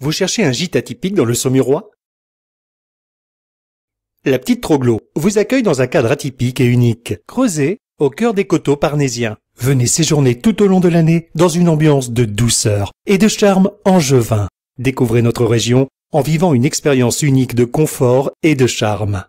Vous cherchez un gîte atypique dans le Saumurois La Petite Troglo vous accueille dans un cadre atypique et unique, creusé au cœur des coteaux parnésiens. Venez séjourner tout au long de l'année dans une ambiance de douceur et de charme angevin. Découvrez notre région en vivant une expérience unique de confort et de charme.